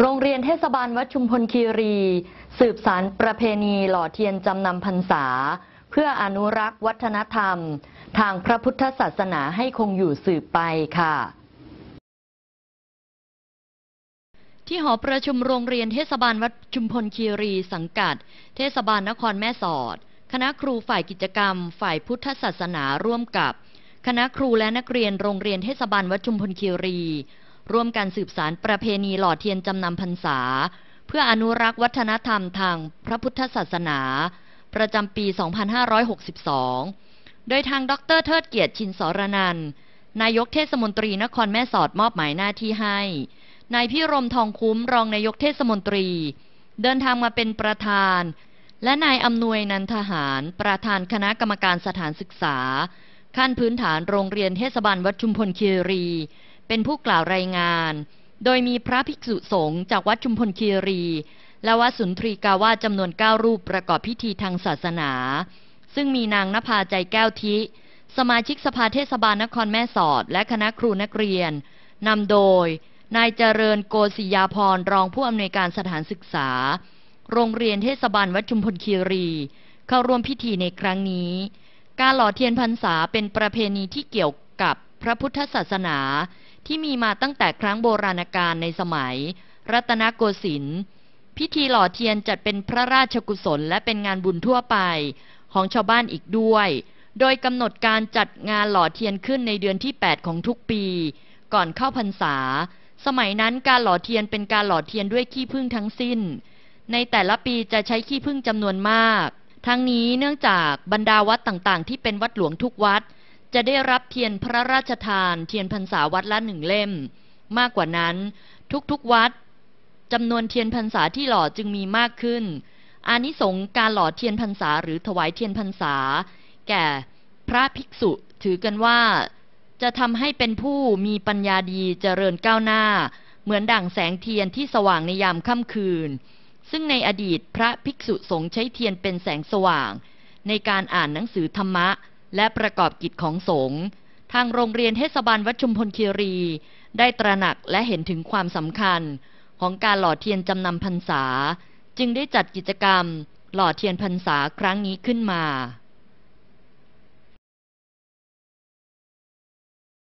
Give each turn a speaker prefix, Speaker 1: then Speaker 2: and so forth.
Speaker 1: โรงเรียนเทศบาลวัดชุมพลคีรี สืบสารประเพณีหล่อเทียนจำนำพรรษา เพื่ออนุรักษ์ วัฒนธรรม ทางพระพุทธศาสนาให้คงอยู่สืบไปค่ะ ที่หอประชุมโรงเรียนเทศบาลวัดชุมพลคีรีสังกัด เทศบาลนครแม่สอด คณะครูฝ่ายกิจกรรม ฝ่ายพุทธศาสนาร่วมกับ คณะครูและนักเรียนโรงเรียนเทศบาลวัดชุมพลคีรีร่วมกันสืบสารประเพณีหล่อเทียนจำนำพรรษา เพื่ออนุรักษ์วัฒนธรรมทางพระพุทธศาสนา ประจำปี 2562 โดยทางดรเทิดเกียรติชินสรนันนายกเทศมนตรีนครแม่สอดมอบหมายหน้าที่ให้นายพิรมทองคุ้มรองนายกเทศมนตรี เดินทางมาเป็นประธาน และนายอำนวยนันทหาร ประธานคณะกรรมการสถานศึกษา ขั้นพื้นฐานโรงเรียนเทศบาลวัดชุมพลคีรีเป็นผู้กล่าวรายงาน โดยมีพระภิกษุสงฆ์จากวัดชุมพลคีรี และวัดสุนทรีกาวาจำนวน9รูปประกอบพิธีทางศาสนา ซึ่งมีนางนภาใจแก้วทิ สมาชิกสภาเทศบาลนครแม่สอดและคณะครูนักเรียน นำโดย นายเจริญโกศิยาพรรองผู้อำนวยการสถานศึกษา โรงเรียนเทศบาลวัดชุมพลคีรี เข้าร่วมพิธีในครั้งนี้ การหล่อเทียนพรรษาเป็นประเพณีที่เกี่ยวกับพระพุทธศาสนาที่มีมาตั้งแต่ครั้งโบราณกาลในสมัย รัตนโกสินทร์พิธีหล่อเทียนจัดเป็นพระราชกุศลและเป็นงานบุญทั่วไป ของชาวบ้านอีกด้วย โดยกำหนดการจัดงานหล่อเทียนขึ้นในเดือนที่ 8 ของทุกปีก่อนเข้าพรรษา สมัยนั้นการหล่อเทียนเป็นการหล่อเทียนด้วยขี้ผึ้งทั้งสิ้น ในแต่ละปีจะใช้ขี้ผึ้งจำนวนมาก ทั้งนี้เนื่องจากบรรดาวัดต่างๆที่เป็นวัดหลวงทุกวัดจะได้รับเทียนพระราชทาน เทียนพรรษาวัดละหนึ่งเล่ม มากกว่านั้นทุกๆวัดจำนวนเทียนพรรษาที่หล่อจึงมีมากขึ้นอานิสงส์การหล่อเทียนพรรษาหรือถวายเทียนพรรษา แก่พระภิกษุถือกันว่าจะทำให้เป็นผู้มีปัญญาดีเจริญก้าวหน้า เหมือนด่างแสงเทียนที่สว่างในยามค่ำคืน ซึ่งในอดีตพระภิกษุสงฆ์ใช้เทียนเป็นแสงสว่าง ในการอ่านหนังสือธรรมะและประกอบกิจของสงฆ์ทางโรงเรียนเทศบาลวัดชุมพลคีรี ได้ตระหนักและเห็นถึงความสำคัญของการหล่อเทียนจำนำพรรษา จึงได้จัดกิจกรรมหล่อเทียนพรรษาครั้งนี้ขึ้นมา